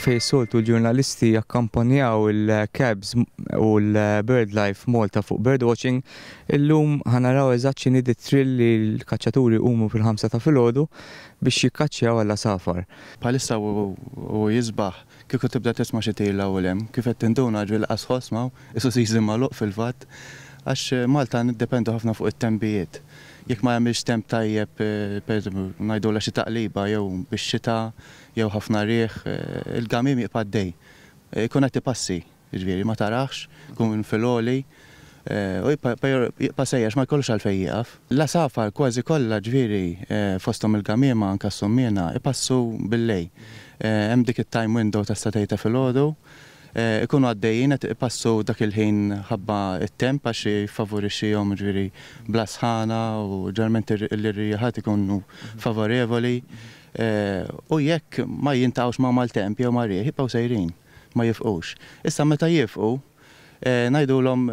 fej soltu l-ġurnalisti jakkampanjaw il-cabs u l-birdlife Malta fuq birdwatching, illum ħanaraw eżatċi nidi trill li l-kacċaturi umu fil-ħamsa ta' filgħodu biex jikkaċċjaw għalla safar. Palissa u jizbaħ kieku tibda tisma' xi tejla u lem, kif qed tinduna ġil qasħos ma' isu siżim fil-fatt għax Malta niddependu ħafna fuq it-tembijiet. Jekk ma jagħmilx temp tajjeb eh, najdu la xita qliba jew bix-xita jew ħafna rieħ, eh, il-gamim jibqaddej. Eh, ikun qed passi, ġviri, jiġifieri, ma tarax, kun fil-oli, u jibqa' sejjax ma jkollux għalfejn jieqaf. La safar kważi kollha ġviri, fosthom il-gamima anke s jibqassu ipassu bil-lej. Hemm dik it-time window ta' statajta fil odu Eh, ikunu għaddejjien qed passu dak il-ħin ħabba it temp għax jfavorixxihom ġifieri bla u ġarment l-irriħat ikunu favorevoli eh, u jekk ma jintawx ma' mal-temp jew ma' rieħ sejrin ma jifqux. Issa meta jifqu eh, najdu l-om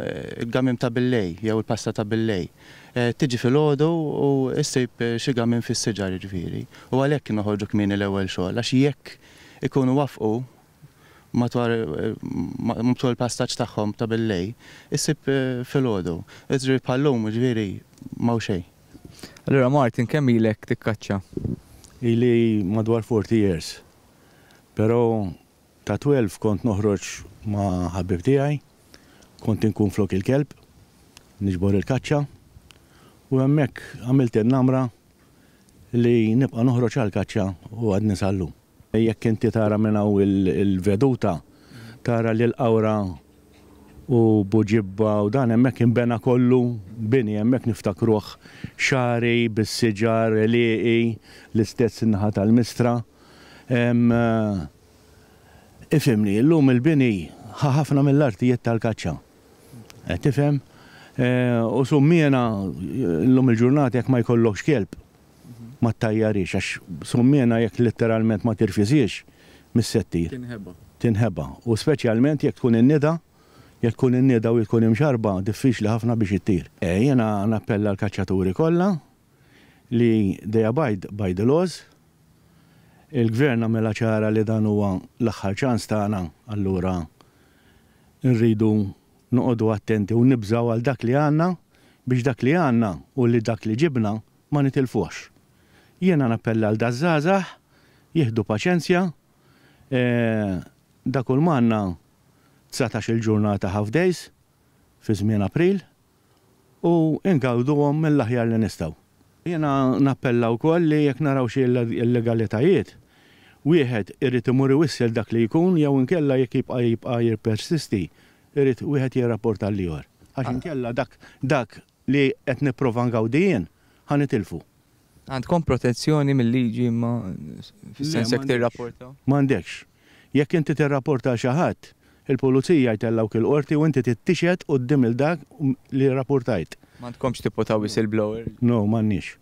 gamim ta' billej, jew il-pasta ta' billej. Tiġi fil-ħodu u issib xie gamim fil siġar ġviri. U għalek noħorġu kmini l-ewel xogħol, għax jekk ikunu wafqu matwar eh, mbtu l pastaċ tagħhom ta' billej, issib eh, fil-ħodu. jizri bħallum ġviri maw xej. Allora Martin, kemm ilek tikkaċċa? Ili madwar 40 years. Pero ta' 12 kont noħroġ ma' ħabib tiegħi, kont inkun flok il-kelb, niġbor il-kaċċa, u hemmhekk għamilt namra li nibqa' noħroġ għal-kaċċa u għad nisallum. E jekk inti tara minn hawn il-veduta, tara li l-awra u buġibba u dan hemmhekk inbena kollu bini hemmhekk niftakruh xari bis-siġar liqi l-istess inħa tal-mistra. Eh, Ifimni, l-lum il-bini ħafna mill-artijiet tal-kaċċa. Eh, tifhem? Eh, u summina l-lum il-ġurnati jekk ma jkollokx xkelb, ma tajjarix, għax summina jekk letteralment ma tirfiżiex mis-settir. Tinħeba. Tinħeba. U specialment jekk tkun in-nida, jekk tkun in-nida u jkun imxarba, diffiċli ħafna biex ittir. E jena nappella l-kaċċaturi kollha li they bajd by the laws, il-gvern għamela ċara li dan huwa l-aħħar ċans tagħna allura nridu noqogħdu attenti u nibżaw għal dak li għandna biex dak li għandna u li dak li ġibna ma nitilfux. Jiena nappella għal dazzaza jihdu paċenzja, e, da kull manna 19 il-ġurnata half days fi żmien April u għom mill-aħjar li nistaw. Jiena nappella wkoll li jekk naraw xi l-legalitajiet wieħed irrit imur wissel dak li jkun jew inkella jekk jibqa' jibqa' persisti irrid wieħed jirrapporta l-ieħor. Għax ah. inkella dak dak li qed nipprova ngawdijien ħanitilfu. Għandkom protezzjoni mill-liġi ma fis-sens jekk tirrapporta? M'għandekx. Jekk inti tirrapporta xi ħadd, il-pulizija jtellawk il-qorti u inti t-tixet u d-dim il-dak li rapportajt. M'għandkomx il whistleblower? No, m'għandniex.